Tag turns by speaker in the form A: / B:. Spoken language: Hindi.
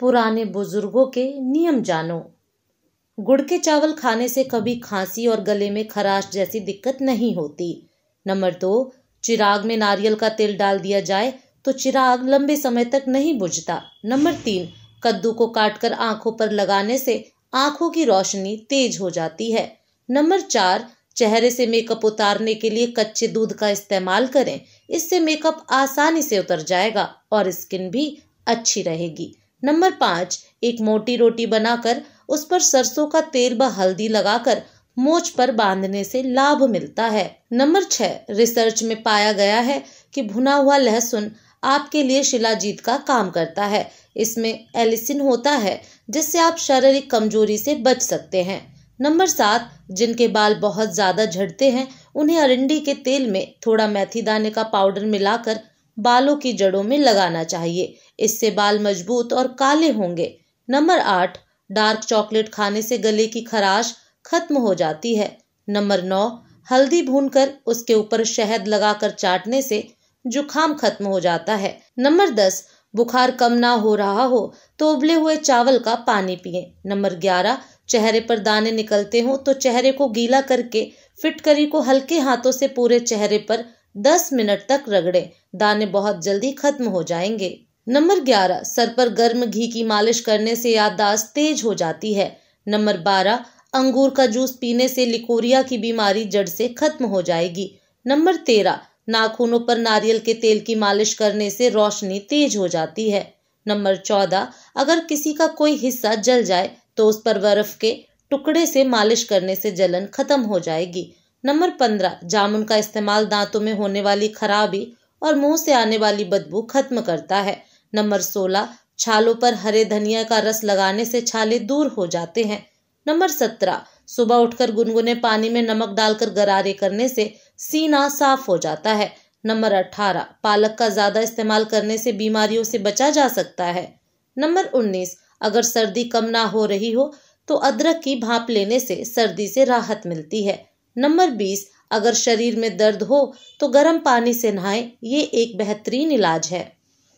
A: पुराने बुजुर्गों के नियम जानो गुड़ के चावल खाने से कभी खांसी और गले में खराश जैसी दिक्कत नहीं होती नंबर दो चिराग में नारियल का तेल डाल दिया जाए तो चिराग लंबे समय तक नहीं बुझता नंबर तीन कद्दू को काटकर आंखों पर लगाने से आंखों की रोशनी तेज हो जाती है नंबर चार चेहरे से मेकअप उतारने के लिए कच्चे दूध का इस्तेमाल करें इससे मेकअप आसानी से उतर जाएगा और स्किन भी अच्छी रहेगी नंबर पाँच एक मोटी रोटी बनाकर उस पर सरसों का तेल व हल्दी लगाकर मोच पर बांधने से लाभ मिलता है नंबर छह रिसर्च में पाया गया है कि भुना हुआ लहसुन आपके लिए शिलाजीत का काम करता है इसमें एलिसिन होता है जिससे आप शारीरिक कमजोरी से बच सकते हैं नंबर सात जिनके बाल बहुत ज़्यादा झड़ते हैं उन्हें अरंडी के तेल में थोड़ा मेथी दाने का पाउडर मिलाकर बालों की जड़ों में लगाना चाहिए इससे बाल मजबूत और काले होंगे नंबर आठ डार्क चॉकलेट खाने से गले की खराश खत्म हो जाती है नंबर नौ हल्दी भूनकर उसके ऊपर शहद लगाकर चाटने से जुखाम खत्म हो जाता है नंबर दस बुखार कम ना हो रहा हो तो उबले हुए चावल का पानी पिए नंबर ग्यारह चेहरे पर दाने निकलते हो तो चेहरे को गीला करके फिटकरी को हल्के हाथों से पूरे चेहरे पर दस मिनट तक रगड़ें दाने बहुत जल्दी खत्म हो जाएंगे नंबर ग्यारह सर पर गर्म घी की मालिश करने से याददाश्त तेज हो जाती है नंबर बारह अंगूर का जूस पीने से लिकोरिया की बीमारी जड़ से खत्म हो जाएगी नंबर तेरह नाखूनों पर नारियल के तेल की मालिश करने से रोशनी तेज हो जाती है नंबर चौदह अगर किसी का कोई हिस्सा जल जाए तो उस पर बर्फ के टुकड़े से मालिश करने से जलन खत्म हो जाएगी नंबर पंद्रह जामुन का इस्तेमाल दांतों में होने वाली खराबी और मुंह से आने वाली बदबू खत्म करता है नंबर सोलह छालों पर हरे धनिया का रस लगाने से छाले दूर हो जाते हैं नंबर सत्रह सुबह उठकर गुनगुने पानी में नमक डालकर गरारे करने से सीना साफ हो जाता है नंबर अठारह पालक का ज़्यादा इस्तेमाल करने से बीमारियों से बचा जा सकता है नंबर उन्नीस अगर सर्दी कम ना हो रही हो तो अदरक की भाप लेने से सर्दी से राहत मिलती है नंबर बीस अगर शरीर में दर्द हो तो गर्म पानी से नहाएं ये एक बेहतरीन इलाज है